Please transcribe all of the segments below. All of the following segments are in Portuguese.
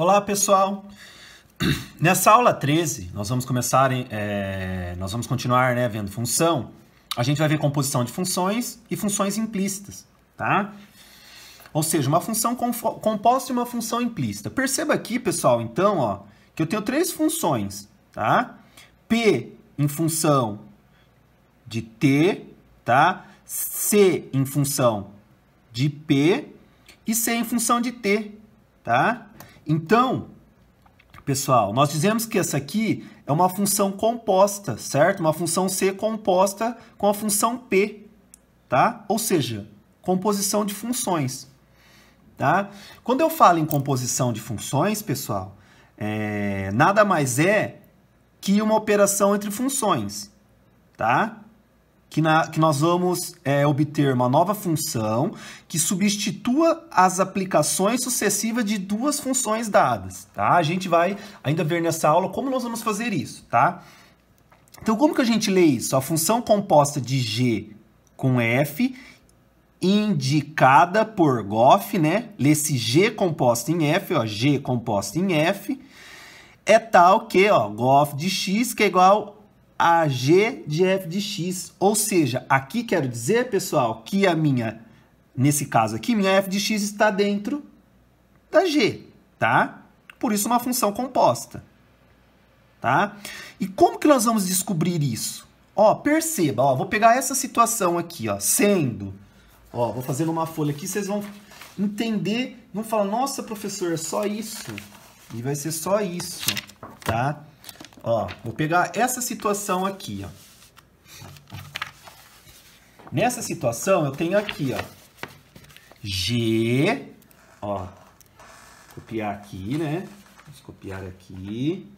Olá, pessoal! Nessa aula 13, nós vamos começar, é, nós vamos continuar né, vendo função. A gente vai ver composição de funções e funções implícitas, tá? Ou seja, uma função composta e uma função implícita. Perceba aqui, pessoal, então, ó, que eu tenho três funções, tá? P em função de T, tá? C em função de P e C em função de T, tá? Então, pessoal, nós dizemos que essa aqui é uma função composta, certo? Uma função C composta com a função P, tá? Ou seja, composição de funções, tá? Quando eu falo em composição de funções, pessoal, é, nada mais é que uma operação entre funções, tá? que, na, que nós vamos é, obter uma nova função que substitua as aplicações sucessivas de duas funções dadas, tá? A gente vai ainda ver nessa aula como nós vamos fazer isso, tá? Então, como que a gente lê isso? A função composta de G com F indicada por gof, né? Lê-se G composta em F, ó, G composta em F, é tal que, ó, gof de X que é igual a g de f de x. Ou seja, aqui quero dizer, pessoal, que a minha, nesse caso aqui, minha f de x está dentro da g, tá? Por isso uma função composta, tá? E como que nós vamos descobrir isso? Ó, perceba, ó, vou pegar essa situação aqui, ó, sendo, ó, vou fazer numa folha aqui, vocês vão entender, vão falar, nossa, professor, é só isso, e vai ser só isso, tá? Ó, vou pegar essa situação aqui, ó. Nessa situação, eu tenho aqui, ó, G, ó, copiar aqui, né? Vamos copiar aqui.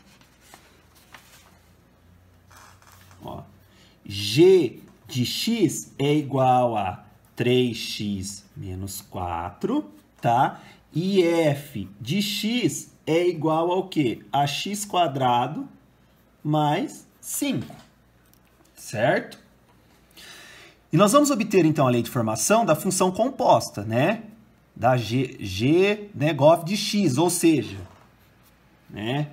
Ó, G de X é igual a 3X menos 4, tá? E F de X é igual ao quê? A X quadrado mais 5, certo? E nós vamos obter, então, a lei de formação da função composta, né? Da G, G né, of de X, ou seja, né?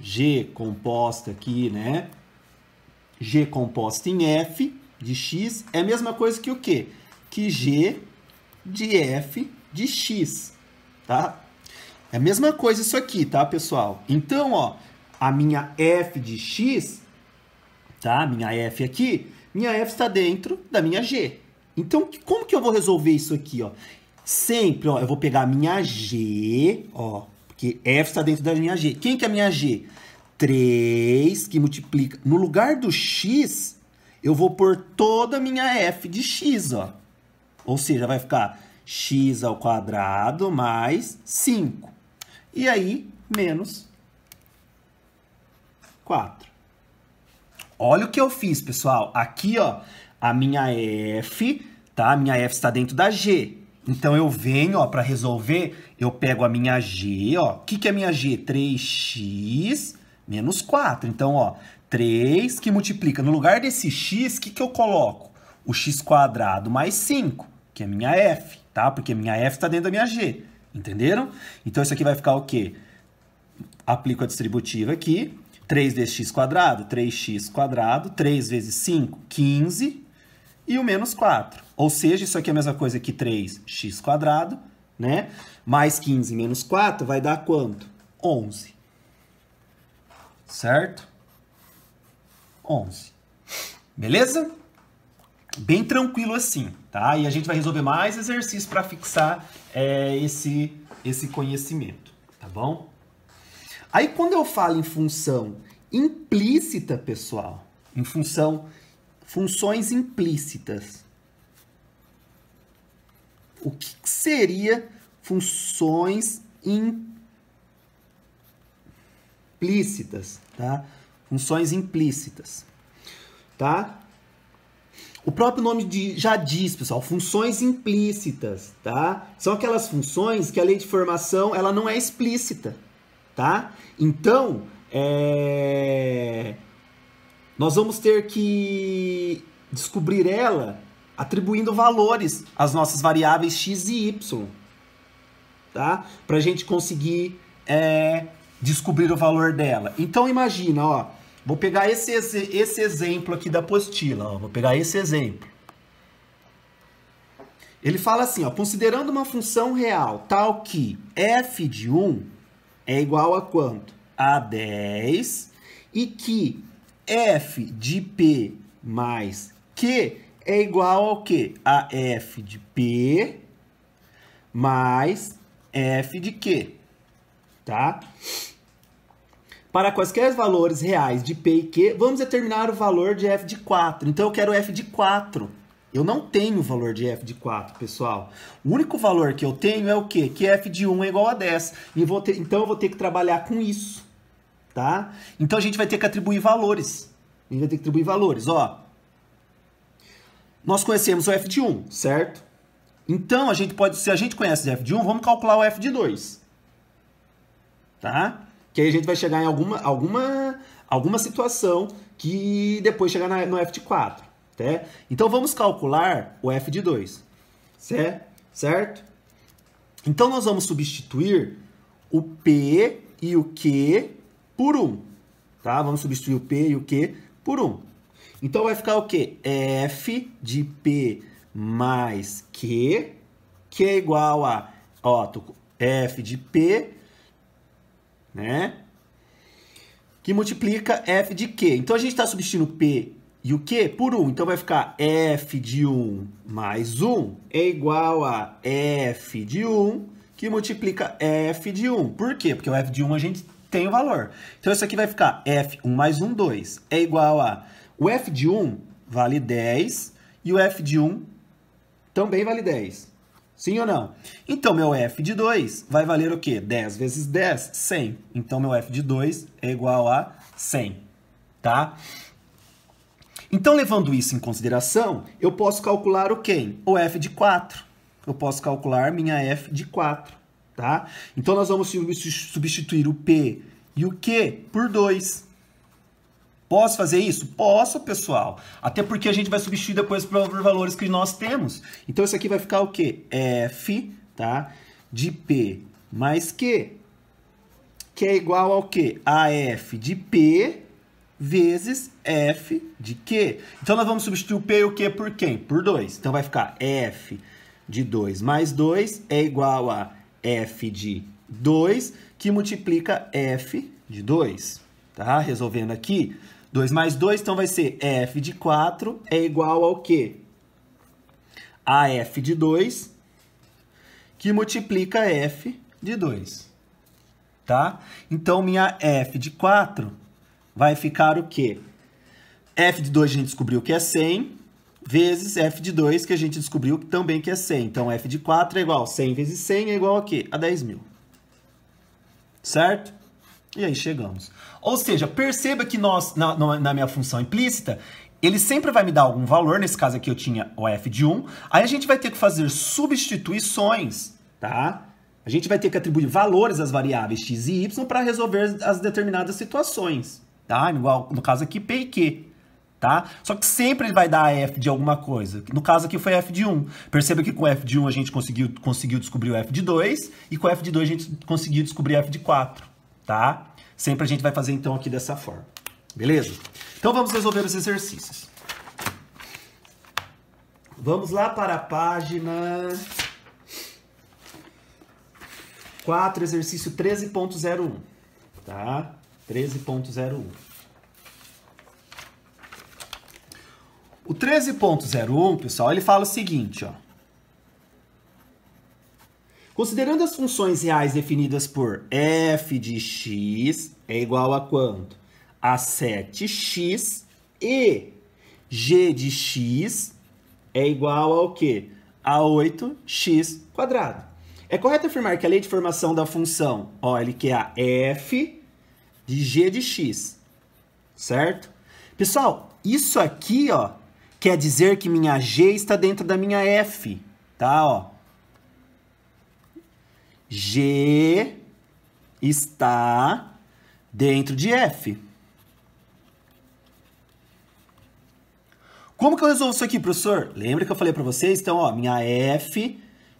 G composta aqui, né? G composta em F de X é a mesma coisa que o quê? Que G de F de X, tá? É a mesma coisa isso aqui, tá, pessoal? Então, ó, a minha f de x, tá? Minha f aqui, minha f está dentro da minha g. Então, como que eu vou resolver isso aqui, ó? Sempre, ó, eu vou pegar a minha g, ó, porque f está dentro da minha g. Quem que é a minha g? 3, que multiplica... No lugar do x, eu vou pôr toda a minha f de x, ó. Ou seja, vai ficar x ao quadrado mais 5. E aí, menos 4. Olha o que eu fiz, pessoal. Aqui, ó, a minha F, tá? A minha F está dentro da G. Então eu venho, ó, para resolver, eu pego a minha G, ó. O que, que é a minha G? 3x menos 4. Então, ó, 3 que multiplica. No lugar desse x, o que, que eu coloco? O x quadrado mais 5, que é minha F, tá? Porque minha F está dentro da minha G. Entenderam? Então isso aqui vai ficar o quê? Aplico a distributiva aqui. 3dx quadrado, 3x quadrado, 3 vezes 5, 15, e o menos 4. Ou seja, isso aqui é a mesma coisa que 3x quadrado, né? Mais 15 menos 4 vai dar quanto? 11. Certo? 11. Beleza? Bem tranquilo assim, tá? E a gente vai resolver mais exercícios para fixar é, esse, esse conhecimento, tá bom? Aí quando eu falo em função implícita, pessoal, em função funções implícitas. O que seria funções implícitas, tá? Funções implícitas, tá? O próprio nome de, já diz, pessoal, funções implícitas, tá? São aquelas funções que a lei de formação ela não é explícita tá? Então, é... nós vamos ter que descobrir ela atribuindo valores às nossas variáveis x e y, tá? Para a gente conseguir é, descobrir o valor dela. Então imagina, ó, vou pegar esse, esse, esse exemplo aqui da apostila, ó, vou pegar esse exemplo. Ele fala assim, ó, considerando uma função real tal que f de 1 é igual a quanto? A 10 e que f de p mais q é igual ao quê? A f de p mais f de q, tá? Para quaisquer valores reais de p e q, vamos determinar o valor de f de 4. Então, eu quero f de 4. Eu não tenho valor de f de 4, pessoal. O único valor que eu tenho é o quê? Que f de 1 é igual a 10. Ter, então eu vou ter que trabalhar com isso, tá? Então a gente vai ter que atribuir valores. A gente vai ter que atribuir valores, ó. Nós conhecemos o f de 1, certo? Então a gente pode, se a gente conhece o f de 1, vamos calcular o f de 2. Tá? Que aí a gente vai chegar em alguma alguma alguma situação que depois chegar na, no f de 4. Tá? Então vamos calcular o f de 2, certo? Então nós vamos substituir o p e o q por 1, um, tá? Vamos substituir o p e o q por 1. Um. Então vai ficar o quê? f de p mais q, que é igual a, ó, f de p, né? Que multiplica f de q. Então a gente está substituindo p e o Q por 1. Então vai ficar f de 1 mais 1 é igual a f de 1 que multiplica f de 1. Por quê? Porque o f de 1 a gente tem o valor. Então isso aqui vai ficar f1 mais 1, 2. É igual a... O f de 1 vale 10 e o f de 1 também vale 10. Sim ou não? Então, meu f de 2 vai valer o quê? 10 vezes 10, 100. Então, meu f de 2 é igual a 100, tá? Então, levando isso em consideração, eu posso calcular o quem? O f de 4. Eu posso calcular minha f de 4, tá? Então, nós vamos substituir o p e o q por 2. Posso fazer isso? Posso, pessoal. Até porque a gente vai substituir depois por valores que nós temos. Então, isso aqui vai ficar o quê? f, tá? De p mais q, que é igual ao quê? a f de p vezes f de q. Então, nós vamos substituir o p e o q por quem? Por 2. Então, vai ficar f de 2 mais 2 é igual a f de 2, que multiplica f de 2. Tá? Resolvendo aqui, 2 mais 2, então vai ser f de 4 é igual ao quê? A f de 2, que multiplica f de 2. Tá? Então, minha f de 4 vai ficar o quê? f de 2 a gente descobriu que é 100, vezes f de 2, que a gente descobriu também que é 100. Então, f de 4 é igual a 100 vezes 100 é igual a quê? A 10 mil. Certo? E aí chegamos. Ou seja, perceba que nós, na, na minha função implícita, ele sempre vai me dar algum valor, nesse caso aqui eu tinha o f de 1, aí a gente vai ter que fazer substituições, tá? A gente vai ter que atribuir valores às variáveis x e y para resolver as determinadas situações tá? Igual no caso aqui, P e Q. Tá? Só que sempre ele vai dar f de alguma coisa. No caso aqui foi f de 1. Perceba que com f de 1 a gente conseguiu, conseguiu descobrir o f de 2 e com f de 2 a gente conseguiu descobrir f de 4, tá? Sempre a gente vai fazer então aqui dessa forma. Beleza? Então vamos resolver os exercícios. Vamos lá para a página 4, exercício 13.01, tá? 13.01. O 13.01, pessoal, ele fala o seguinte, ó. Considerando as funções reais definidas por f de x é igual a quanto? A 7x e g de x é igual ao quê? A 8x quadrado. É correto afirmar que a lei de formação da função, ó, ele quer a f de g de x, certo? Pessoal, isso aqui, ó, quer dizer que minha g está dentro da minha f, tá, ó? G está dentro de f. Como que eu resolvo isso aqui, professor? Lembra que eu falei para vocês? Então, ó, minha f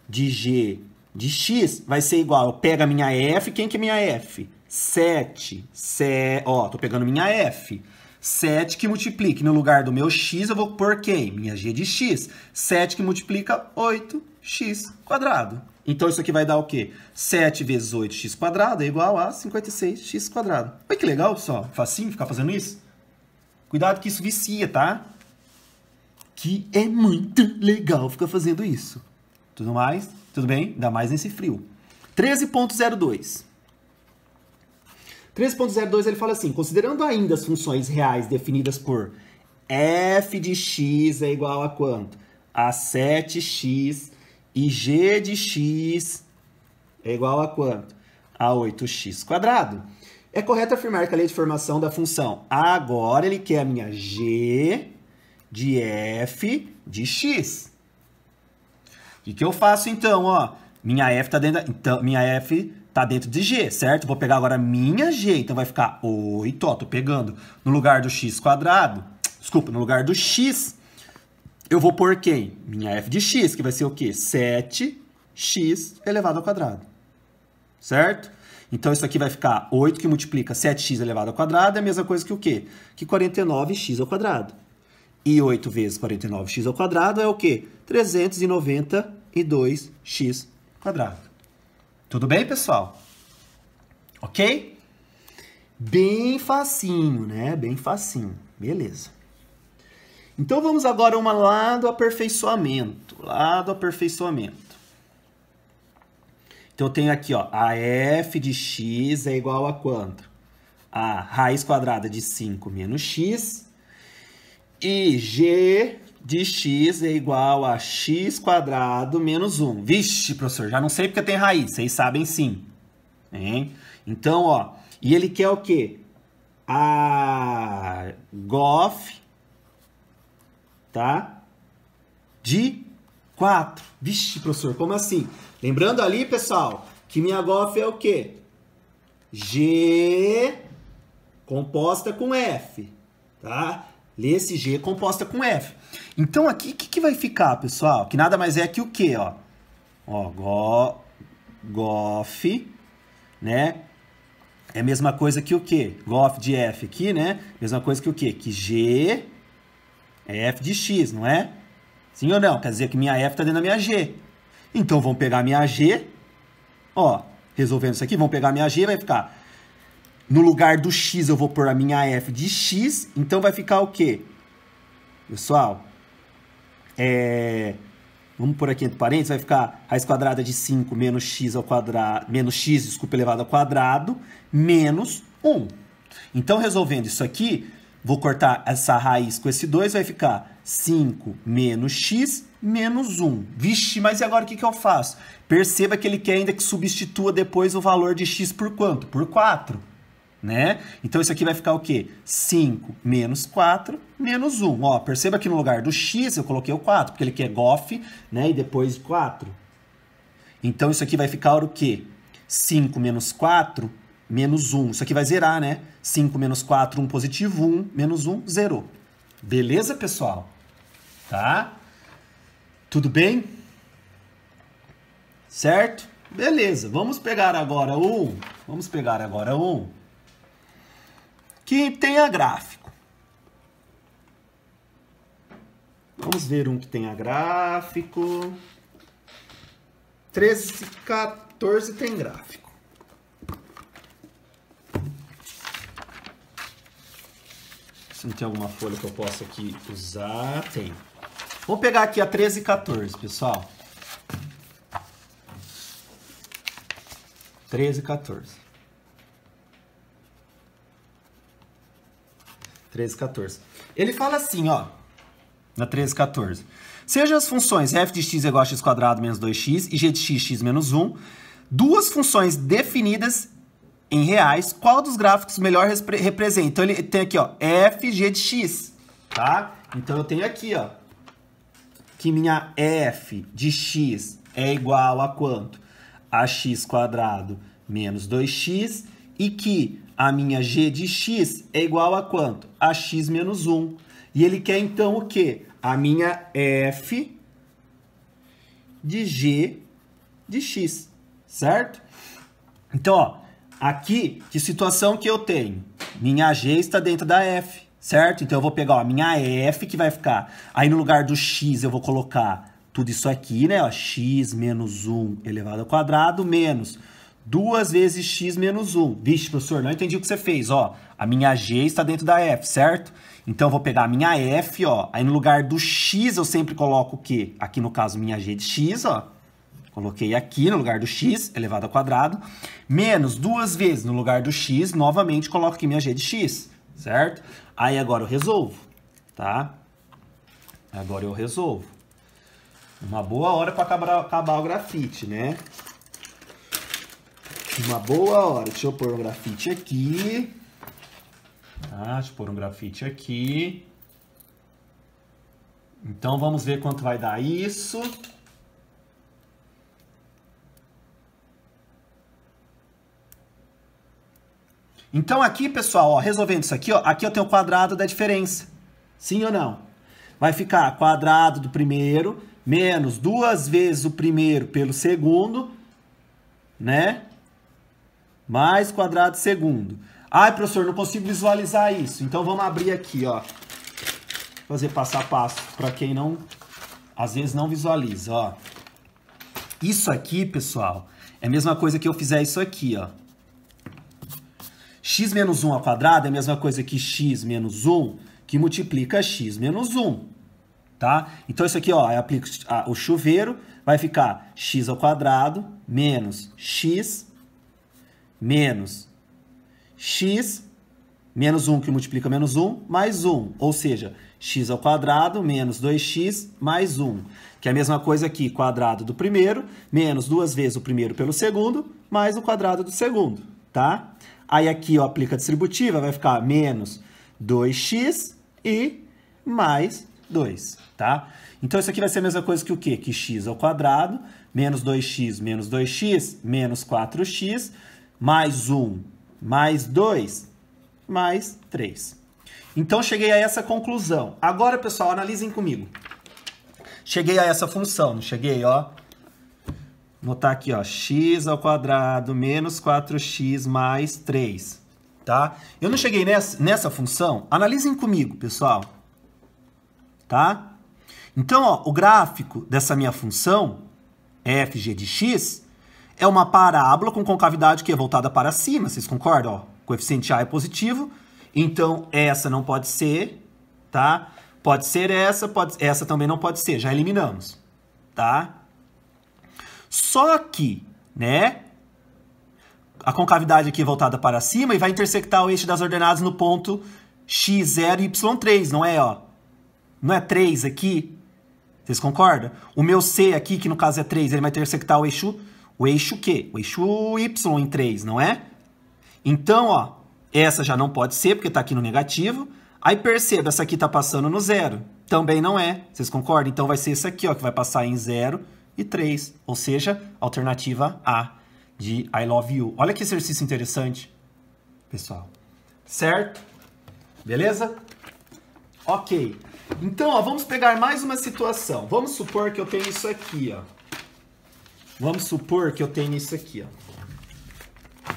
de g de x vai ser igual, eu pego a minha f, quem que é minha f? 7, 7, ó, tô pegando minha F. 7 que multiplique no lugar do meu x, eu vou pôr quem? Minha g de x. 7 que multiplica 8x quadrado. Então isso aqui vai dar o quê? 7 vezes 8x quadrado é igual a 56x quadrado. Olha que legal, pessoal. Facinho ficar fazendo isso. Cuidado que isso vicia, tá? Que é muito legal ficar fazendo isso. Tudo mais? Tudo bem? Ainda mais nesse frio. 13.02. 3.02 ele fala assim: considerando ainda as funções reais definidas por f de x é igual a quanto? A 7x e g de x é igual a quanto? A 8x quadrado. É correto afirmar que a lei de formação da função agora ele quer a minha g de f de x. O que, que eu faço então? Ó, minha f está dentro da, então minha f tá dentro de G, certo? Vou pegar agora minha G, então vai ficar 8, ó, tô pegando. No lugar do x quadrado, desculpa, no lugar do x, eu vou pôr quem? Minha f de x, que vai ser o quê? 7x elevado ao quadrado, certo? Então, isso aqui vai ficar 8 que multiplica 7x elevado ao quadrado é a mesma coisa que o quê? Que 49x ao quadrado. E 8 vezes 49x ao quadrado é o quê? 392x quadrado. Tudo bem, pessoal? Ok? Bem facinho, né? Bem facinho. Beleza. Então vamos agora uma lá do aperfeiçoamento, lá do aperfeiçoamento. Então eu tenho aqui, ó, a f de x é igual a quanto? A raiz quadrada de 5 menos x e g de x é igual a x menos 1. Vixe, professor, já não sei porque tem raiz. Vocês sabem sim. Hein? Então, ó, e ele quer o quê? A GOF, tá? De 4. Vixe, professor, como assim? Lembrando ali, pessoal, que minha GOF é o quê? G composta com F, tá? LSG composta com F. Então aqui, o que, que, vai ficar, pessoal? Que nada mais é que o quê, ó? Ó, go, GOF, né? É a mesma coisa que o quê? GOF de F aqui, né? Mesma coisa que o quê? Que G é F de X, não é? Sim ou não? Quer dizer que minha F está dentro da minha G. Então, vamos pegar minha G, ó, resolvendo isso aqui, vamos pegar minha G, vai ficar no lugar do x, eu vou pôr a minha f de x. Então, vai ficar o quê? Pessoal, é... Vamos por aqui entre parênteses, vai ficar raiz quadrada de 5 menos x ao quadrado, menos x, desculpa, elevado ao quadrado, menos 1. Então, resolvendo isso aqui, vou cortar essa raiz com esse 2, vai ficar 5 menos x menos 1. Vixe, mas e agora o que, que eu faço? Perceba que ele quer ainda que substitua depois o valor de x por quanto? Por 4 né? Então isso aqui vai ficar o quê? 5 menos 4 menos 1. Ó, perceba que no lugar do x eu coloquei o 4, porque ele quer GOF, né? E depois 4. Então isso aqui vai ficar o quê? 5 menos 4 menos 1. Isso aqui vai zerar, né? 5 menos 4, 1 positivo, 1 menos 1, zerou. Beleza, pessoal? Tá? Tudo bem? Certo? Beleza, vamos pegar agora um. Vamos pegar agora um que tenha gráfico. Vamos ver um que tenha gráfico. 13 e 14 tem gráfico. Se não tem alguma folha que eu possa aqui usar, tem. Vou pegar aqui a 13 e 14, pessoal. 13 e 14. 13, 14. Ele fala assim, ó, na 13, 14. Sejam as funções f de x igual a x quadrado menos 2x e g de x, x menos 1, duas funções definidas em reais, qual dos gráficos melhor repre representa? Então, ele tem aqui, ó, f, g de x, tá? Então, eu tenho aqui, ó, que minha f de x é igual a quanto? A x quadrado menos 2x e que a minha g de x é igual a quanto? A x menos 1. E ele quer, então, o quê? A minha f de g de x, certo? Então, ó, aqui, que situação que eu tenho? Minha g está dentro da f, certo? Então, eu vou pegar ó, a minha f, que vai ficar... Aí, no lugar do x, eu vou colocar tudo isso aqui, né? Ó, x menos 1 elevado ao quadrado menos 2 vezes x menos 1. Vixe, professor, não entendi o que você fez. Ó, a minha g está dentro da f, certo? Então, eu vou pegar a minha f, ó. Aí, no lugar do x, eu sempre coloco o quê? Aqui, no caso, minha g de x, ó. Coloquei aqui no lugar do x, elevado ao quadrado. Menos duas vezes no lugar do x, novamente, coloco aqui minha g de x, certo? Aí, agora eu resolvo, tá? Agora eu resolvo. Uma boa hora para acabar, acabar o grafite, né? Uma boa hora. Deixa eu pôr um grafite aqui. Tá, deixa eu pôr um grafite aqui. Então vamos ver quanto vai dar isso. Então aqui, pessoal, ó, resolvendo isso aqui, ó, aqui eu tenho o quadrado da diferença. Sim ou não? Vai ficar quadrado do primeiro menos duas vezes o primeiro pelo segundo, né? mais quadrado segundo. Ai, professor, não consigo visualizar isso. Então vamos abrir aqui, ó. Fazer passo a passo para quem não às vezes não visualiza, ó. Isso aqui, pessoal, é a mesma coisa que eu fizer isso aqui, ó. x menos 1 ao quadrado é a mesma coisa que x menos 1, que multiplica x menos 1, tá? Então isso aqui, ó, eu aplico ah, o chuveiro, vai ficar x ao quadrado menos x menos x, menos 1 que multiplica menos 1, mais 1. Ou seja, x ao quadrado menos 2x mais 1. Que é a mesma coisa aqui, quadrado do primeiro, menos duas vezes o primeiro pelo segundo, mais o quadrado do segundo, tá? Aí aqui, eu aplica a distributiva, vai ficar menos 2x e mais 2, tá? Então, isso aqui vai ser a mesma coisa que o quê? Que x ao quadrado, menos 2x menos 2x, menos 4x, mais 1, mais 2, mais 3. Então, cheguei a essa conclusão. Agora, pessoal, analisem comigo. Cheguei a essa função, não cheguei, ó? Vou botar aqui, ó, x ao quadrado menos 4x mais 3, tá? Eu não cheguei nessa, nessa função? Analisem comigo, pessoal, tá? Então, ó, o gráfico dessa minha função, fg de x, é uma parábola com concavidade que é voltada para cima, vocês concordam? Ó, coeficiente A é positivo, então essa não pode ser, tá? Pode ser essa, pode, essa também não pode ser, já eliminamos, tá? Só que, né, a concavidade aqui é voltada para cima e vai intersectar o eixo das ordenadas no ponto x0 e y3, não é, ó? Não é 3 aqui? Vocês concordam? O meu C aqui, que no caso é 3, ele vai intersectar o eixo o eixo Q, o eixo Y em 3, não é? Então, ó, essa já não pode ser, porque está aqui no negativo. Aí perceba, essa aqui está passando no zero. Também não é, vocês concordam? Então vai ser isso aqui, ó, que vai passar em 0 e 3, ou seja, alternativa A de I love you. Olha que exercício interessante, pessoal. Certo? Beleza? Ok. Então, ó, vamos pegar mais uma situação. Vamos supor que eu tenho isso aqui, ó. Vamos supor que eu tenho isso aqui, ó.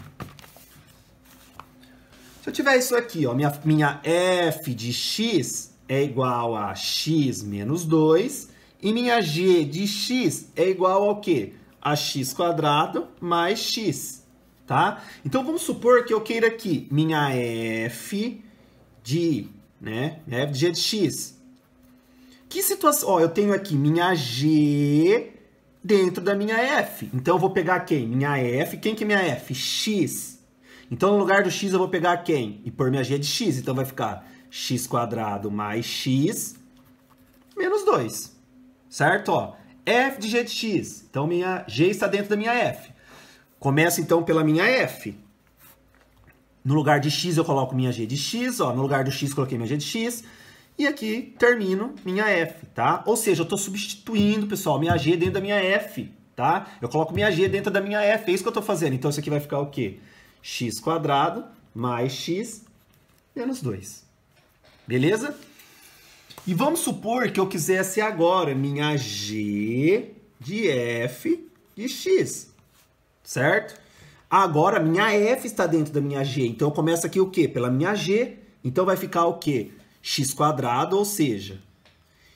Se eu tiver isso aqui, ó, minha, minha f de x é igual a x menos 2 e minha g de x é igual ao quê? A x quadrado mais x, tá? Então, vamos supor que eu queira aqui minha f de, né, f de g de x. Que situação... Ó, eu tenho aqui minha g dentro da minha f. Então eu vou pegar quem? Minha f. Quem que é minha f? x. Então no lugar do x eu vou pegar quem? E por minha g é de x. Então vai ficar x quadrado mais x menos 2. Certo? Ó, f de g é de x. Então minha g está dentro da minha f. Começa então pela minha f. No lugar de x eu coloco minha g de x, ó, no lugar do x coloquei minha g de x. E aqui termino minha F, tá? Ou seja, eu estou substituindo, pessoal, minha G dentro da minha F, tá? Eu coloco minha G dentro da minha F, é isso que eu estou fazendo. Então, isso aqui vai ficar o quê? x quadrado mais x menos 2. Beleza? E vamos supor que eu quisesse agora minha G de F de X, certo? Agora, minha F está dentro da minha G, então começa aqui o quê? Pela minha G, então vai ficar o quê? x quadrado, ou seja,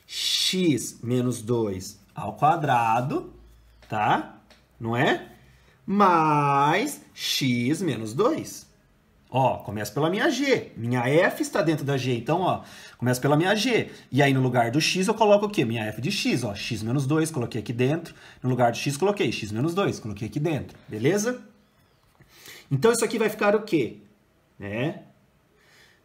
x menos 2 ao quadrado, tá? Não é? Mais x menos 2. Ó, começa pela minha g. Minha f está dentro da g, então, ó, começa pela minha g. E aí, no lugar do x, eu coloco o quê? Minha f de x, ó, x menos 2, coloquei aqui dentro. No lugar do x, coloquei x menos 2, coloquei aqui dentro, beleza? Então, isso aqui vai ficar o quê? Né?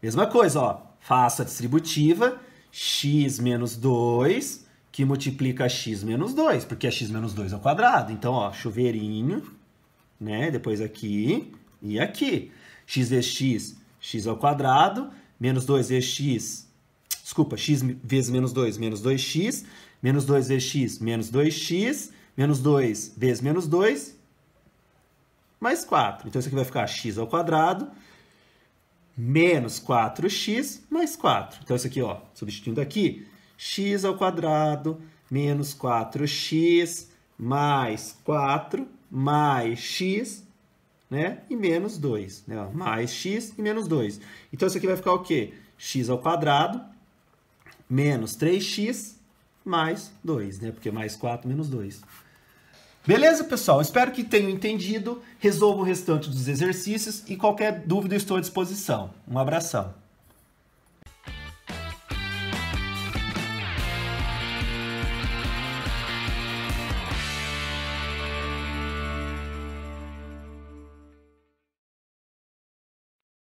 Mesma coisa, ó, Faço a distributiva, x menos 2, que multiplica x menos 2, porque é x menos 2 ao é quadrado. Então, ó, chuveirinho, né? Depois aqui e aqui. x vezes x, x ao quadrado, menos 2 vezes x, desculpa, x vezes menos 2, menos 2x, menos 2 vezes x, menos 2x, menos 2 vezes menos 2, mais 4. Então, isso aqui vai ficar x ao quadrado, menos 4x mais 4. Então, isso aqui, ó, substituindo aqui, x ao quadrado menos 4x mais 4 mais x, né? E menos 2, né? Ó, mais x e menos 2. Então, isso aqui vai ficar o quê? x ao quadrado menos 3x mais 2, né? Porque mais 4 menos 2. Beleza, pessoal? Espero que tenham entendido. Resolva o restante dos exercícios e qualquer dúvida estou à disposição. Um abração.